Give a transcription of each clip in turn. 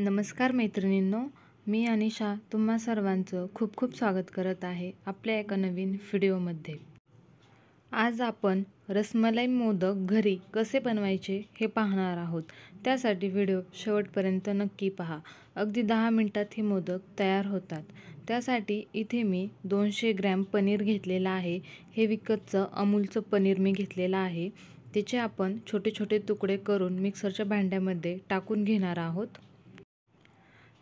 नमस्कार मैत्रिणींनो मी अनिशा तुम्हा सर्वांचं खूप खूप स्वागत करत आहे आपल्या एका नवीन व्हिडिओमध्ये आज आपण रसमलाई मोदक घरी कसे बनवायचे हे पाहणार आहोत त्यासाठी व्हिडिओ शेवटपर्यंत नक्की पहा अगदी दहा मिनटात हे मोदक तयार होतात त्यासाठी इथे मी दोनशे ग्रॅम पनीर घेतलेलं आहे हे विकतचं अमूलचं पनीर मी घेतलेलं आहे त्याचे आपण छोटे छोटे तुकडे करून मिक्सरच्या भांड्यामध्ये टाकून घेणार आहोत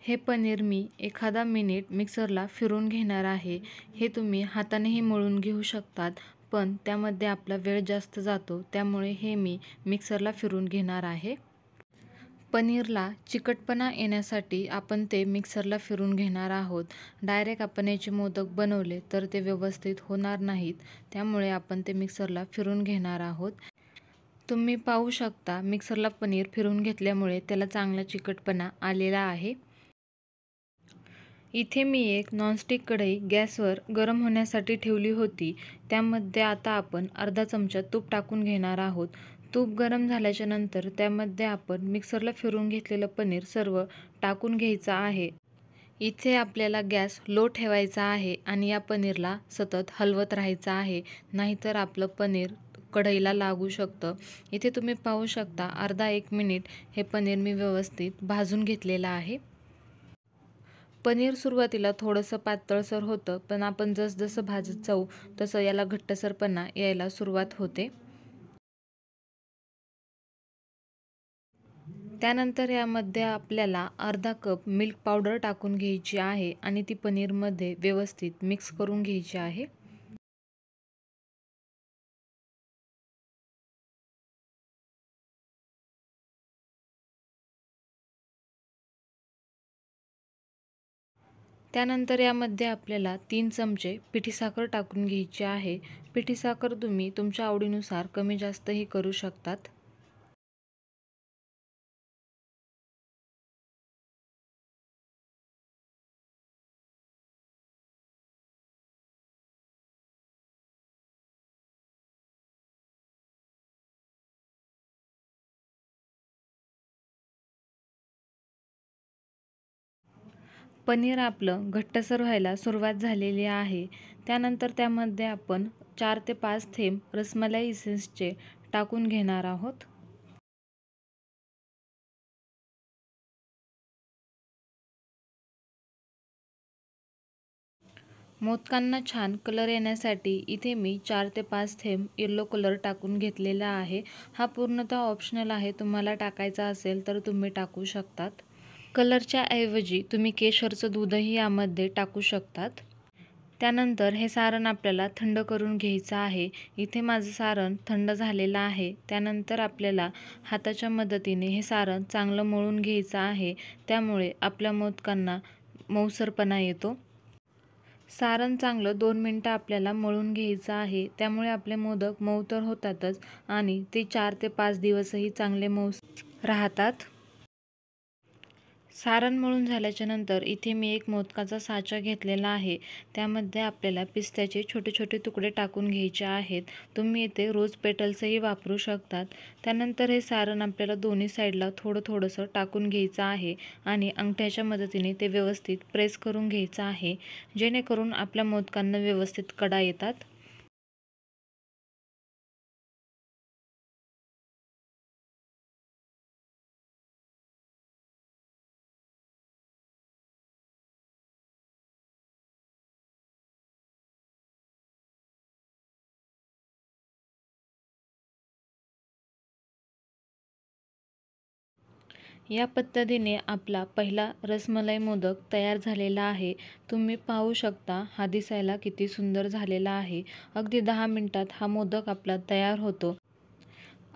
हे पनीर मी एखादा मिनिट मिक्सरला फिरून घेणार आहे हे तुम्ही हातानेही मळून घेऊ शकतात पण त्यामध्ये आपला वेळ जास्त जातो त्यामुळे हे मी मिक्सरला फिरून घेणार आहे पनीरला चिकटपणा येण्यासाठी आपण ते मिक्सरला फिरून घेणार आहोत डायरेक्ट आपण याचे मोदक बनवले तर ते व्यवस्थित होणार नाहीत त्यामुळे आपण ते मिक्सरला फिरून घेणार आहोत तुम्ही पाहू शकता मिक्सरला पनीर फिरून घेतल्यामुळे त्याला चांगला चिकटपणा आलेला आहे इथे मी एक नॉनस्टिक कढई गॅसवर गरम होण्यासाठी ठेवली होती त्यामध्ये आता आपण अर्धा चमचा तूप टाकून घेणार आहोत तूप गरम झाल्याच्या नंतर त्यामध्ये आपण मिक्सरला फिरून घेतलेलं पनीर सर्व टाकून घ्यायचं आहे इथे आपल्याला गॅस लो ठेवायचा आहे आणि या पनीरला सतत हलवत राहायचं आहे नाहीतर आपलं पनीर कढईला लागू शकतं इथे तुम्ही पाहू शकता अर्धा एक मिनिट हे पनीर मी व्यवस्थित भाजून घेतलेलं आहे पनीर सुरुवातीला थोडंसं पातळसर होतं पण आपण जसजसं भाजत जाऊ तसं याला घट्टसरपणा यायला सुरुवात होते त्यानंतर यामध्ये आपल्याला अर्धा कप मिल्क पावडर टाकून घ्यायची आहे आणि ती पनीरमध्ये व्यवस्थित मिक्स करून घ्यायची आहे त्यानंतर यामध्ये आपल्याला तीन चमचे पिठीसाखर टाकून घ्यायची आहे पिठीसाखर तुम्ही तुमच्या आवडीनुसार कमी जास्तही करू शकतात पनीर आपलं घट्टसर व्हायला सुरुवात झालेली आहे त्यानंतर त्यामध्ये आपण चार ते पाच थेंब रसमलाई इसेन्सचे टाकून घेणार आहोत मोदकांना छान कलर येण्यासाठी इथे मी चार ते पाच थेंब येल्लो कलर टाकून घेतलेला आहे हा पूर्णतः ऑप्शनल आहे तुम्हाला टाकायचा असेल तर तुम्ही टाकू शकतात कलरच्या ऐवजी तुम्ही केशरचं दूधही यामध्ये टाकू शकतात त्यानंतर हे सारण आपल्याला थंड करून घ्यायचं आहे इथे माझं सारण थंड झालेलं आहे त्यानंतर आपल्याला हाताच्या मदतीने हे सारण चांगलं मळून घ्यायचं आहे त्यामुळे आपल्या मोदकांना मऊसरपणा येतो सारण चांगलं दोन मिनटं आपल्याला मळून घ्यायचं आहे त्यामुळे आपले मोदक मऊ तर होतातच आणि ते चार ते पाच दिवसही चांगले मऊ राहतात सारण मळून झाल्याच्यानंतर इथे मी एक मोदकाचा साचा घेतलेला आहे त्यामध्ये आपल्याला पिस्त्याचे छोटे छोटे तुकडे टाकून घ्यायचे आहेत तुम्ही इथे रोज पेटल्सही वापरू शकतात त्यानंतर हे सारण आपल्याला दोन्ही साईडला थोडं थोडंसं टाकून घ्यायचं आहे आणि अंगठ्याच्या मदतीने ते व्यवस्थित प्रेस करून घ्यायचं आहे जेणेकरून आपल्या मोदकांना व्यवस्थित कडा येतात या पद्धतीने आपला पहिला रसमलाई मोदक तयार झालेला आहे तुम्ही पाहू शकता हा दिसायला किती सुंदर झालेला आहे अगदी दहा मिनटात हा मोदक आपला तयार होतो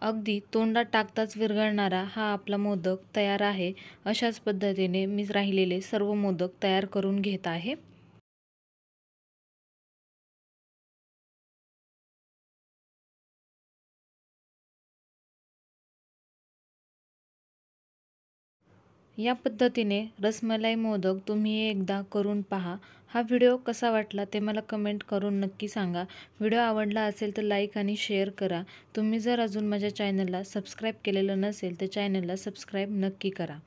अगदी तोंडात टाकताच विरघळणारा हा आपला मोदक तयार आहे अशाच पद्धतीने मी राहिलेले सर्व मोदक तयार करून घेत आहे या पद्धतीने रसमलाई मोदक तुम्ही एकदा करून पहा हा व्हिडिओ कसा वाटला ते मला कमेंट करून नक्की सांगा व्हिडिओ आवडला असेल तर लाईक आणि शेअर करा तुम्ही जर अजून माझ्या चॅनलला सबस्क्राईब केलेलं नसेल तर चॅनलला सबस्क्राईब नक्की करा